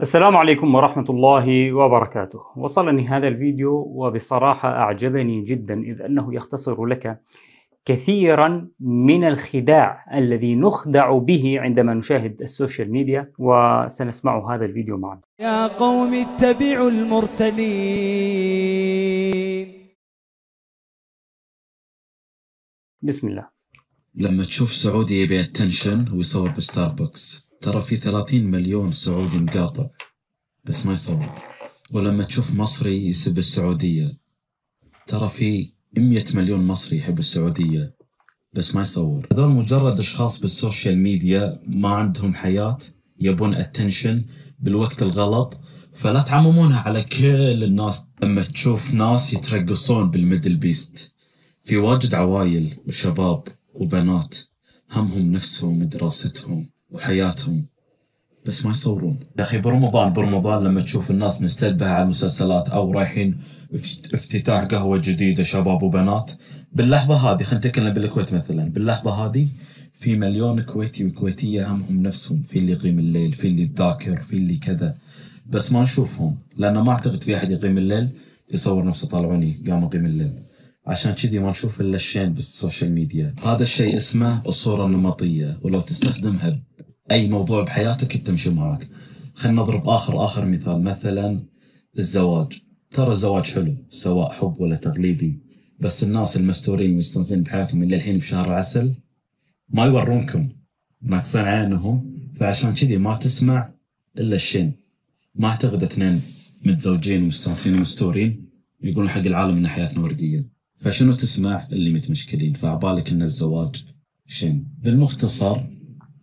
السلام عليكم ورحمة الله وبركاته وصلني هذا الفيديو وبصراحة أعجبني جدا إذ أنه يختصر لك كثيرا من الخداع الذي نخدع به عندما نشاهد السوشيال ميديا وسنسمع هذا الفيديو معا يا قوم اتبعوا المرسلين بسم الله لما تشوف سعودي يبيع تنشن ويصور بستاربكس ترى في 30 مليون سعودي مقاطع بس ما يصور ولما تشوف مصري يسب السعودية ترى في 100 مليون مصري يحب السعودية بس ما يصور هذول مجرد أشخاص بالسوشيال ميديا ما عندهم حياة يبون اتنشن بالوقت الغلط فلا تعممونها على كل الناس لما تشوف ناس يترقصون بالميدل بيست في واجد عوايل وشباب وبنات همهم نفسهم ودراستهم وحياتهم بس ما يصورون يا اخي برمضان برمضان لما تشوف الناس مستذبهه على المسلسلات او رايحين افتتاح قهوه جديده شباب وبنات باللحظه هذه خلينا نتكلم بالكويت مثلا باللحظه هذه في مليون كويتي وكويتيه همهم نفسهم في اللي يقيم الليل في اللي يذاكر في اللي كذا بس ما نشوفهم لان ما اعتقد في احد يقيم الليل يصور نفسه طالعوني قام اقيم الليل عشان كذي ما نشوف الا الشين بالسوشيال ميديا هذا الشيء اسمه الصوره النمطيه ولو تستخدمها اي موضوع بحياتك بتمشي معك خلينا نضرب اخر اخر مثال مثلا الزواج ترى الزواج حلو سواء حب ولا تقليدي بس الناس المستورين مستانسين بحياتهم اللي الحين بشهر العسل ما يورونكم ناقصين عينهم فعشان كذي ما تسمع الا الشين ما اعتقد اثنين متزوجين ومستانسين ومستورين يقولون حق العالم ان حياتنا ورديه فشنو تسمع اللي متمشكلين فعبالك ان الزواج شين بالمختصر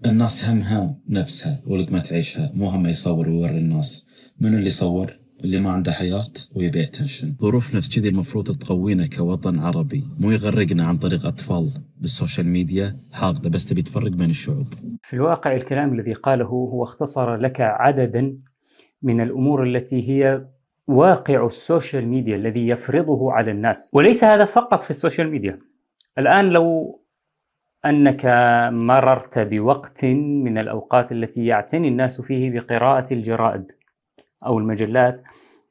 الناس همها نفسها ولد ما تعيشها مو هم يصور ويوري الناس منو اللي صور اللي ما عنده حياة ويبي اتنشن ظروف نفس كذي المفروض تقوينا كوطن عربي مو يغرقنا عن طريق أطفال بالسوشيال ميديا حاقدة بس تبي تفرق بين الشعوب في الواقع الكلام الذي قاله هو اختصر لك عددا من الأمور التي هي واقع السوشيال ميديا الذي يفرضه على الناس وليس هذا فقط في السوشيال ميديا الآن لو انك مررت بوقت من الاوقات التي يعتني الناس فيه بقراءه الجرائد او المجلات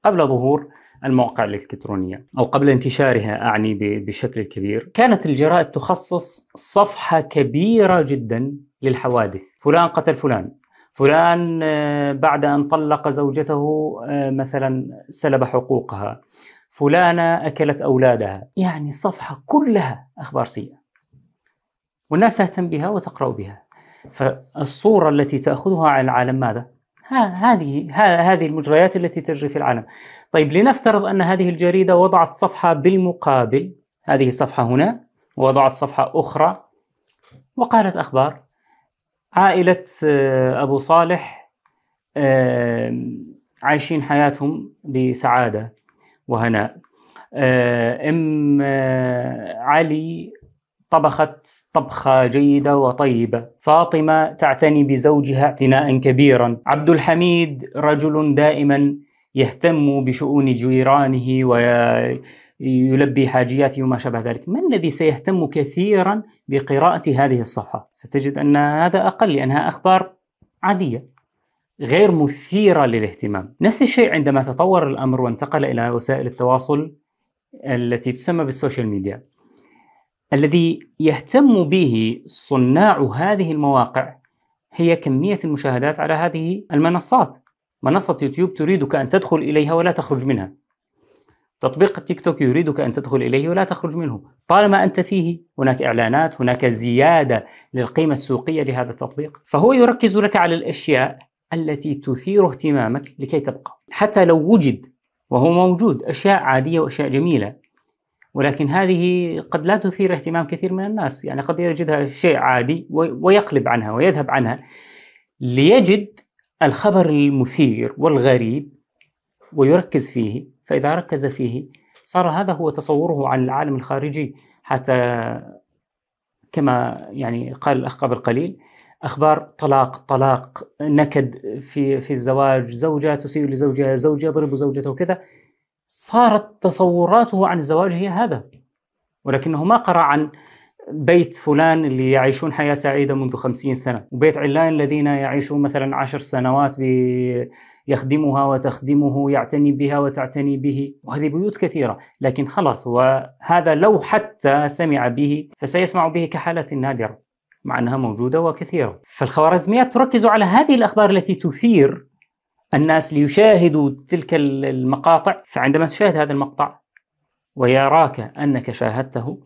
قبل ظهور المواقع الالكترونيه او قبل انتشارها اعني بشكل كبير كانت الجرائد تخصص صفحه كبيره جدا للحوادث فلان قتل فلان فلان آه، بعد ان طلق زوجته آه، مثلا سلب حقوقها فلانه اكلت اولادها يعني صفحه كلها اخبار سيئه والناس تهتم بها وتقرأ بها فالصورة التي تأخذها عن العالم ماذا؟ هذه هذه المجريات التي تجري في العالم. طيب لنفترض أن هذه الجريدة وضعت صفحة بالمقابل هذه صفحة هنا ووضعت صفحة أخرى وقالت أخبار عائلة آه، أبو صالح آه، عايشين حياتهم بسعادة وهناء آه، أم علي طبخت طبخة جيدة وطيبة، فاطمة تعتني بزوجها اعتناء كبيرا، عبد الحميد رجل دائما يهتم بشؤون جيرانه ويلبي حاجياته وما شابه ذلك، ما الذي سيهتم كثيرا بقراءة هذه الصفحة؟ ستجد أن هذا أقل لأنها أخبار عادية، غير مثيرة للاهتمام نفس الشيء عندما تطور الأمر وانتقل إلى وسائل التواصل التي تسمى بالسوشيال ميديا الذي يهتم به صناع هذه المواقع هي كمية المشاهدات على هذه المنصات منصة يوتيوب تريدك أن تدخل إليها ولا تخرج منها تطبيق التيك توك يريدك أن تدخل إليه ولا تخرج منه طالما أنت فيه هناك إعلانات هناك زيادة للقيمة السوقية لهذا التطبيق فهو يركز لك على الأشياء التي تثير اهتمامك لكي تبقى حتى لو وجد وهو موجود أشياء عادية وأشياء جميلة ولكن هذه قد لا تثير اهتمام كثير من الناس يعني قد يجدها شيء عادي ويقلب عنها ويذهب عنها ليجد الخبر المثير والغريب ويركز فيه فإذا ركز فيه صار هذا هو تصوره عن العالم الخارجي حتى كما يعني قال الأخ قبل قليل اخبار طلاق طلاق نكد في في الزواج زوجة تسيء لزوجها زوج يضرب زوجته وكذا صارت تصوراته عن الزواج هي هذا ولكنه ما قرأ عن بيت فلان اللي يعيشون حياة سعيدة منذ خمسين سنة وبيت علان الذين يعيشون مثلا عشر سنوات يخدمها وتخدمه يعتني بها وتعتني به وهذه بيوت كثيرة لكن خلاص وهذا لو حتى سمع به فسيسمع به كحالة نادرة مع أنها موجودة وكثيرة فالخوارزميات تركز على هذه الأخبار التي تثير الناس ليشاهدوا تلك المقاطع فعندما تشاهد هذا المقطع ويراك أنك شاهدته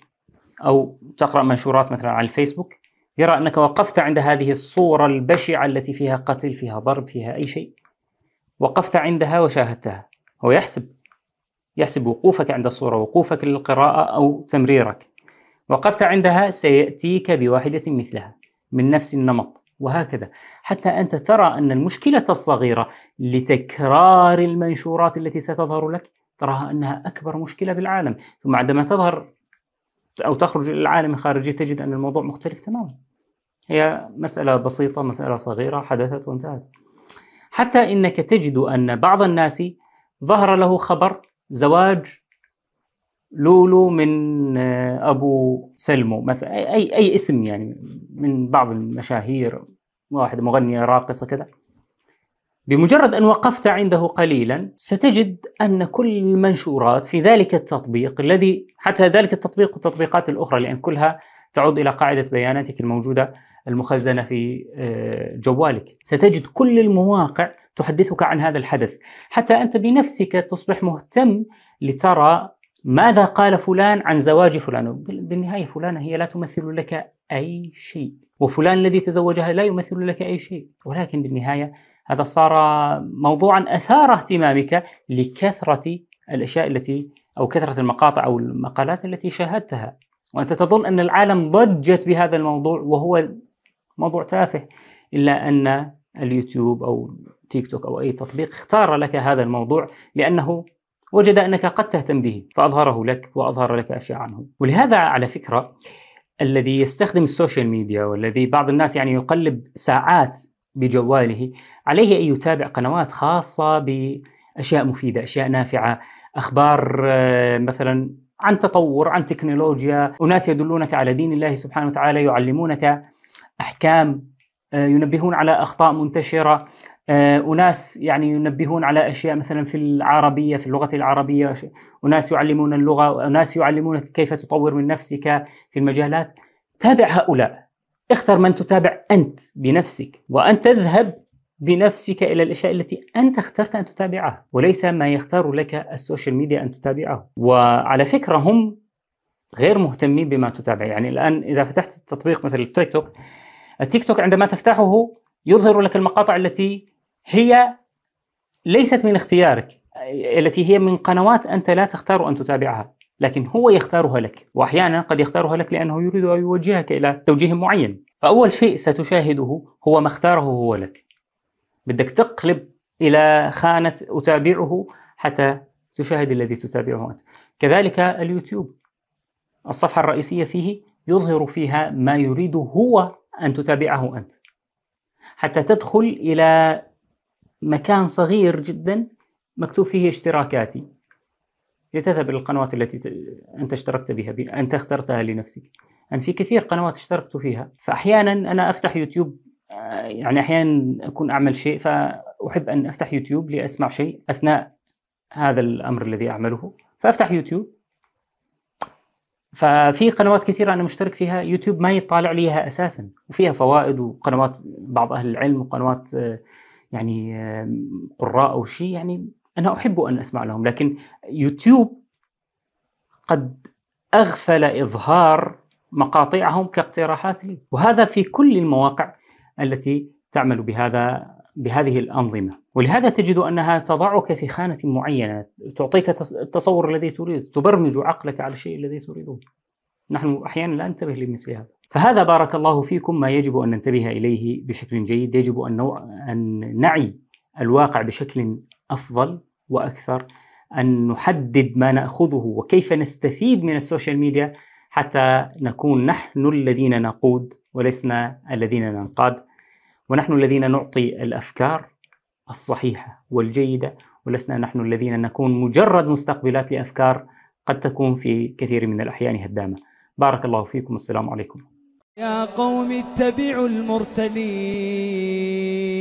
أو تقرأ منشورات مثلا على الفيسبوك يرى أنك وقفت عند هذه الصورة البشعة التي فيها قتل فيها ضرب فيها أي شيء وقفت عندها وشاهدتها هو يحسب يحسب وقوفك عند الصورة وقوفك للقراءة أو تمريرك وقفت عندها سيأتيك بواحدة مثلها من نفس النمط وهكذا حتى أنت ترى أن المشكلة الصغيرة لتكرار المنشورات التي ستظهر لك تراها أنها أكبر مشكلة بالعالم ثم عندما تظهر أو تخرج إلى العالم الخارجي تجد أن الموضوع مختلف تماما هي مسألة بسيطة مسألة صغيرة حدثت وانتهت حتى إنك تجد أن بعض الناس ظهر له خبر زواج لولو من آه، ابو سلمو مثلا اي اي اسم يعني من بعض المشاهير واحده مغنيه راقصه كذا بمجرد ان وقفت عنده قليلا ستجد ان كل المنشورات في ذلك التطبيق الذي حتى ذلك التطبيق والتطبيقات الاخرى لان كلها تعود الى قاعده بياناتك الموجوده المخزنه في آه، جوالك، ستجد كل المواقع تحدثك عن هذا الحدث، حتى انت بنفسك تصبح مهتم لترى ماذا قال فلان عن زواج فلان بالنهاية فلانة هي لا تمثل لك أي شيء وفلان الذي تزوجها لا يمثل لك أي شيء ولكن بالنهاية هذا صار موضوعا أثار اهتمامك لكثرة الأشياء التي أو كثرة المقاطع أو المقالات التي شاهدتها وأنت تظن أن العالم ضجت بهذا الموضوع وهو موضوع تافه إلا أن اليوتيوب أو تيك توك أو أي تطبيق اختار لك هذا الموضوع لأنه وجد أنك قد تهتم به فأظهره لك وأظهر لك أشياء عنه ولهذا على فكرة الذي يستخدم السوشيال ميديا والذي بعض الناس يعني يقلب ساعات بجواله عليه أن يتابع قنوات خاصة بأشياء مفيدة أشياء نافعة أخبار آه، مثلا عن تطور عن تكنولوجيا أناس يدلونك على دين الله سبحانه وتعالى يعلمونك أحكام آه، ينبهون على أخطاء منتشرة آه، أناس يعني ينبهون على أشياء مثلا في العربية في اللغة العربية أناس يعلمون اللغة أناس يعلمونك كيف تطور من نفسك في المجالات تابع هؤلاء اختر من تتابع أنت بنفسك وأن تذهب بنفسك إلى الأشياء التي أنت اخترت أن تتابعها وليس ما يختار لك السوشيال ميديا أن تتابعه وعلى فكرة هم غير مهتمين بما تتابع يعني الآن إذا فتحت التطبيق مثل التيك توك التيك توك عندما تفتحه يظهر لك المقاطع التي هي ليست من اختيارك التي هي من قنوات انت لا تختار ان تتابعها لكن هو يختارها لك واحيانا قد يختارها لك لانه يريد ان يوجهك الى توجيه معين فاول شيء ستشاهده هو ما اختاره هو لك بدك تقلب الى خانه اتابعه حتى تشاهد الذي تتابعه انت كذلك اليوتيوب الصفحه الرئيسيه فيه يظهر فيها ما يريد هو ان تتابعه انت حتى تدخل الى مكان صغير جدا مكتوب فيه اشتراكاتي لتذهب إلى القنوات التي أنت اشتركت بها أنت اخترتها لنفسك ان في كثير قنوات اشتركت فيها فأحيانا أنا أفتح يوتيوب آه، يعني أحيانا أكون أعمل شيء فأحب أن أفتح يوتيوب لأسمع شيء أثناء هذا الأمر الذي أعمله فأفتح يوتيوب ففي قنوات كثيرة أنا مشترك فيها يوتيوب ما يطالع ليها أساسا وفيها فوائد وقنوات بعض أهل العلم وقنوات آه، يعني قراء أو شيء يعني أنا أحب أن أسمع لهم لكن يوتيوب قد أغفل إظهار مقاطعهم كاقتراحات لي وهذا في كل المواقع التي تعمل بهذا بهذه الأنظمة ولهذا تجد أنها تضعك في خانة معينة تعطيك التصور الذي تريد تبرمج عقلك على الشيء الذي تريده نحن أحيانا لا ننتبه لمثل هذا فهذا بارك الله فيكم ما يجب ان ننتبه اليه بشكل جيد، يجب ان ان نعي الواقع بشكل افضل واكثر، ان نحدد ما ناخذه وكيف نستفيد من السوشيال ميديا حتى نكون نحن الذين نقود ولسنا الذين ننقاد، ونحن الذين نعطي الافكار الصحيحه والجيده، ولسنا نحن الذين نكون مجرد مستقبلات لافكار قد تكون في كثير من الاحيان هدامه. بارك الله فيكم والسلام عليكم يا قوم اتبعوا المرسلين